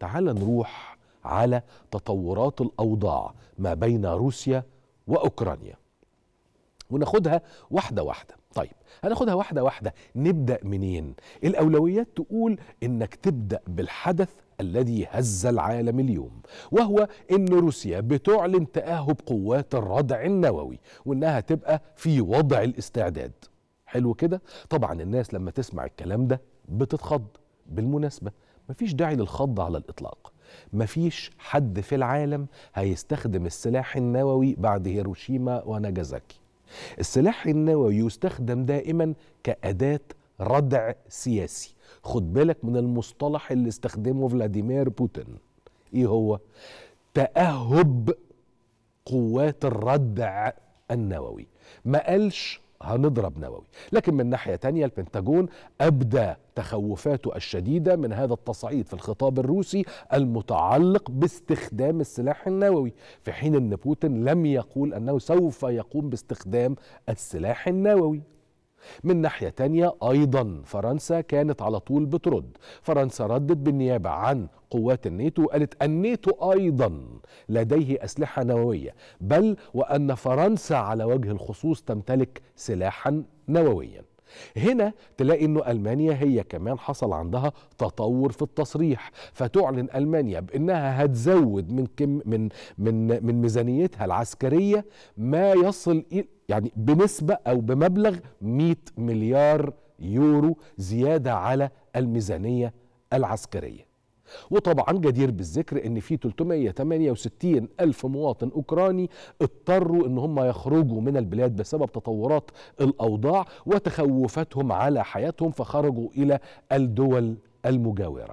تعال نروح على تطورات الأوضاع ما بين روسيا وأوكرانيا وناخدها واحدة واحدة طيب هناخدها واحدة واحدة نبدأ منين الأولويات تقول إنك تبدأ بالحدث الذي هز العالم اليوم وهو ان روسيا بتعلن تاهب قوات الردع النووي وانها تبقى في وضع الاستعداد حلو كده طبعا الناس لما تسمع الكلام ده بتتخض بالمناسبه مفيش داعي للخض على الإطلاق مفيش حد في العالم هيستخدم السلاح النووي بعد هيروشيما وناجازاكي السلاح النووي يستخدم دائما كأداة ردع سياسي خد بالك من المصطلح اللي استخدمه فلاديمير بوتين ايه هو تأهب قوات الردع النووي ما قالش هنضرب نووي لكن من ناحية تانية البنتاجون أبدى تخوفاته الشديدة من هذا التصعيد في الخطاب الروسي المتعلق باستخدام السلاح النووي في حين أن بوتين لم يقول أنه سوف يقوم باستخدام السلاح النووي من ناحية تانية أيضا فرنسا كانت على طول بترد فرنسا ردت بالنيابة عن قوات الناتو وقالت الناتو أيضا لديه أسلحة نووية بل وأن فرنسا على وجه الخصوص تمتلك سلاحا نوويا هنا تلاقي انه المانيا هي كمان حصل عندها تطور في التصريح فتعلن المانيا بانها هتزود من كم من من من ميزانيتها العسكريه ما يصل يعني بنسبه او بمبلغ 100 مليار يورو زياده على الميزانيه العسكريه وطبعا جدير بالذكر ان في 368 الف مواطن اوكراني اضطروا ان هم يخرجوا من البلاد بسبب تطورات الاوضاع وتخوفاتهم على حياتهم فخرجوا الى الدول المجاوره